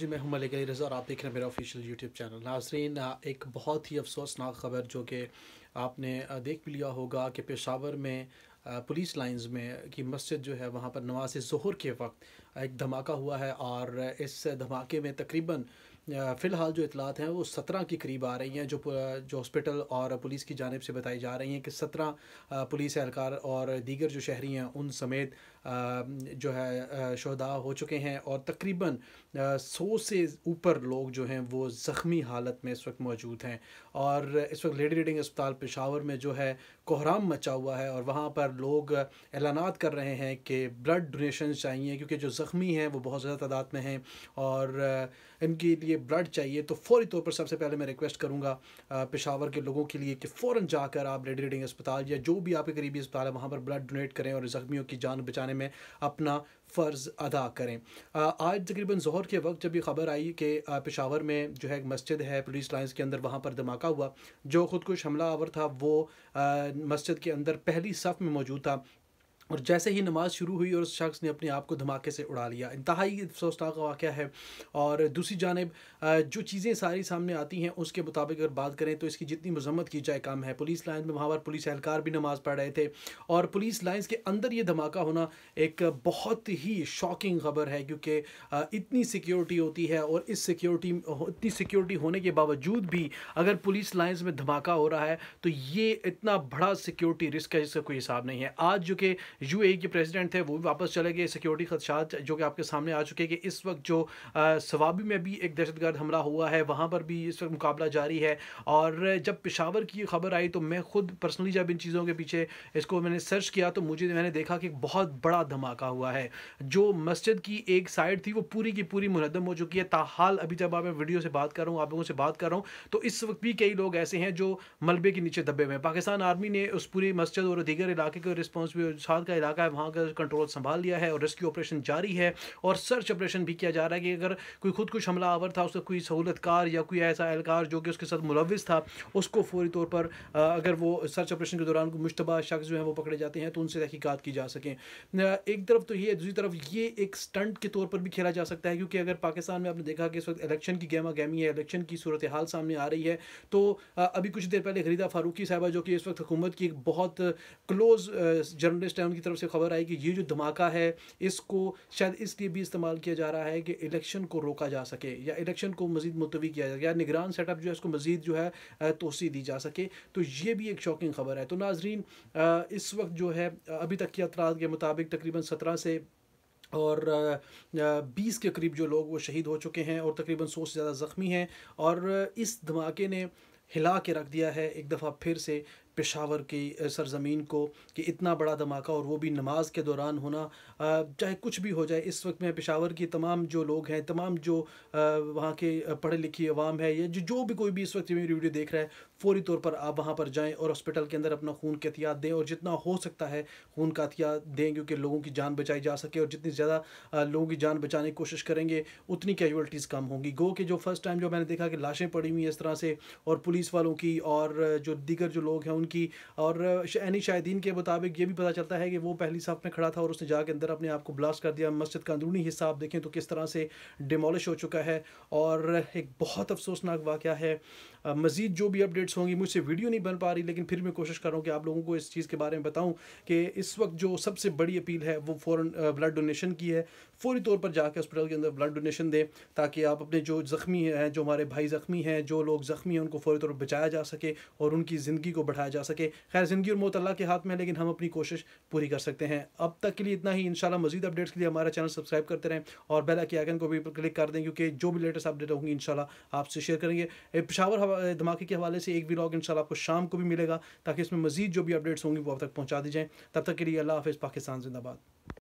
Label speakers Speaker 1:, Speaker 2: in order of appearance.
Speaker 1: जी मैं हूं मलिक अली रजा और आप देख रहे हैं मेरा ऑफिशियल यूट्यूब चैनल नाजरीन एक बहुत ही अफसोसनाक खबर जो कि आपने देख भी लिया होगा कि पेशावर में पुलिस लाइंस में की मस्जिद जो है वहां पर नवाज़ जहर के वक्त एक धमाका हुआ है और इस धमाके में तकरीबन फ़िलहाल जो इतलात हैं वो सत्रह के करीब आ रही हैं जो जो हॉस्पिटल और पुलिस की जानब से बताई जा रही हैं कि सत्रह पुलिस एहलकार और दीगर जो शहरी हैं उन समेत जो है शहदा हो चुके हैं और तकरीबन सौ से ऊपर लोग जो हैं वो ज़ख्मी हालत में इस वक्त मौजूद हैं और इस वक्त लेडी रीडिंग अस्पताल पेशावर में जो है कोहराम मचा हुआ है और वहाँ पर लोग ऐलानात कर रहे हैं कि ब्लड डोनेशन चाहिए क्योंकि जो ज़ख्मी हैं वो बहुत ज़्यादा तादाद में हैं और इनके लिए ब्लड चाहिए तो फौरी तौर पर सबसे पहले मैं रिक्वेस्ट करूँगा पेशावर के लोगों के लिए कि फ़ौर जाकर आप लेडी रीडिंग अस्पताल या जो भी आपके करीबी अस्पताल है वहाँ पर ब्लड डोनेट करें और ज़ख्मियों की जान बचाने ज़माने में अपना फ़र्ज़ अदा करें आज तकरीबन जहर के वक्त जब ये ख़बर आई कि पेशावर में जो है एक मस्जिद है पुलिस लाइन्स के अंदर वहाँ पर धमाका हुआ जो खुदकुश हमला आवर था वो मस्जिद के अंदर पहली सफ़ में मौजूद था और जैसे ही नमाज शुरू हुई और उस शख्स ने अपने आप को धमाके से उड़ा लिया इंतहाई अफसोसनाक वाक़ है और दूसरी जानब जो चीज़ें सारी सामने आती हैं उसके मुताबिक अगर बात करें तो इसकी जितनी मजम्मत की जाए काम है पुलिस लाइन में वहाँ पर पुलिस एहलकार भी नमाज़ पढ़ रहे थे और पुलिस लाइन्स के अंदर ये धमाका होना एक बहुत ही शॉकिंग खबर है क्योंकि इतनी सिक्योरिटी होती है और इस सिक्योरिटी इतनी सिक्योरिटी होने के बावजूद भी अगर पुलिस लाइन्स में धमाका हो रहा है तो ये इतना बड़ा सिक्योरिटी रिस्क है जिसका कोई हिसाब नहीं है आज जो कि यू के प्रेसिडेंट थे वो भी वापस चले गए सिक्योरिटी खदशात जो कि आपके सामने आ चुके हैं कि इस वक्त जो सवाबी में भी एक दहशतगर्द हमला हुआ है वहाँ पर भी इस वक्त मुकाबला जारी है और जब पिशावर की खबर आई तो मैं खुद पर्सनली जब इन चीज़ों के पीछे इसको मैंने सर्च किया तो मुझे मैंने देखा कि बहुत बड़ा धमाका हुआ है जो मस्जिद की एक साइड थी वो पूरी की पूरी मुनदम हो चुकी है ताहाल अभी जब आप वीडियो से बात कर रहा हूँ आप लोगों से बात कर रहा हूँ तो इस वक्त भी कई लोग ऐसे हैं जो मलबे के नीचे दबे हुए हैं पाकिस्तान आर्मी ने उस पूरी मस्जिद और दीगर इलाके को रिस्पॉन्स भी साथ का इलाका है वहाँ का कंट्रोल संभाल लिया है और रेस्क्यू ऑपरेशन जारी है और सर्च ऑपरेशन भी किया जा रहा है कि अगर कोई कुछ हमला आवर था उसका कोई सहूलतकार या कोई ऐसा एहलकार जो कि उसके साथ मुलविस था उसको फौरी तौर पर अगर वो सर्च ऑपरेशन के दौरान मुशतबा शख्स जो है वो पकड़े जाते हैं तो उनसे तहकीकत की जा सकें एक तरफ तो ये दूसरी तरफ ये एक स्टंट के तौर पर भी खेला जा सकता है क्योंकि अगर पाकिस्तान में आपने देखा कि इस वक्त इलेक्शन की गेमा गेमी है इलेक्शन की सूरत हाल सामने आ रही है तो अभी कुछ देर पहले खरीदा फारूकी साहबा जो कि इस वक्त हुकूमत की एक बहुत क्लोज जर्नलिस्ट है उनकी तरफ से खबर आई कि ये जो धमाका है इसको शायद इसलिए भी इस्तेमाल किया जा रहा है कि इलेक्शन को रोका जा सके या इलेक्शन को मजीद मुलतवी किया जा सके या निगरान सेटअप जो है इसको मजीद जो है तोसी दी जा सके तो ये भी एक शॉकिंग खबर है तो नाजरीन इस वक्त जो है अभी तक के अतराज़ के मुताबिक तकरीबन सत्रह से और बीस के करीब जो लोग वो शहीद हो चुके हैं और तकरीबन सौ से ज़्यादा ज़ख्मी हैं और इस धमाके ने हिला के रख दिया है एक दफ़ा फिर से पेशावर की सरजमीन को कि इतना बड़ा धमाका और वो भी नमाज के दौरान होना चाहे कुछ भी हो जाए इस वक्त में पेशावर की तमाम जो लोग हैं तमाम जो वहाँ के पढ़े लिखी अवाम है या जो जो भी कोई भी इस वक्त मेरी वीडियो देख रहा है फौरी तौर पर आप वहाँ पर जाएँ और हॉस्पिटल के अंदर अपना खून के एहतियात दें और जितना हो सकता है खून का एहतियात दें क्योंकि लोगों की जान बचाई जा सके और जितनी ज़्यादा लोगों की जान बचाने की कोशिश करेंगे उतनी कैजुअल्टीज़ कम होंगी गो के जो फर्स्ट टाइम जो मैंने देखा कि लाशें पड़ी हुई हैं इस तरह से और पुलिस वालों की और जो दीगर जो लोग हैं उनकी और एनी शाहिदीन के मुताबिक ये भी पता चलता है कि वो पहली साफ में खड़ा था और उसने जाके अंदर अपने आप को ब्लास्ट कर दिया मस्जिद का अंदरूनी हिस्सा आप देखें तो किस तरह से डिमोलिश हो चुका है और एक बहुत अफसोसनाक वाक़ है मज़ीद जो भी अपडेट्स होंगी मुझसे वीडियो नहीं बन पा रही लेकिन फिर मैं कोशिश कर रहा हूँ कि आप लोगों को इस चीज़ के बारे में बताऊँ कि इस वक्त जो सबसे बड़ी अपील है वो फ़ौर ब्लड डोनेशन की है फौरी तौर पर जाकर हॉस्पिटल के अंदर ब्लड डोनेशन दें ताकि आप अपने जो ज़ख्मी हैं जो हमारे भाई ज़ख्मी हैं जो लोग ज़ख्मी हैं उनको फौरी तौर पर बचाया जा सके और उनकी ज़िंदगी को बढ़ाया जा सके खैर ज़िंदगी और मौत अल्लाह के हाथ में है लेकिन हम अपनी कोशिश पूरी कर सकते हैं अब तक के लिए इतना ही इंशाल्लाह मजीद अपडेट्स के लिए हमारा चैनल सब्सक्राइब करते रहें और बेल के आइकन को भी क्लिक कर दें क्योंकि जो भी लेटेस्ट अपडेट होंगी इंशाल्लाह आपसे शेयर करेंगे पिशावर धमाके के हवाले से एक लॉग इंशाल्लाह आपको शाम को भी मिलेगा ताकि इसमें मजीद जो भी अपडेट्स होंगी वो अब तक पहुँचा दी जाए तब तक के लिए अल्लाह हाफिज़ पाकिस्तान जिंदाबाद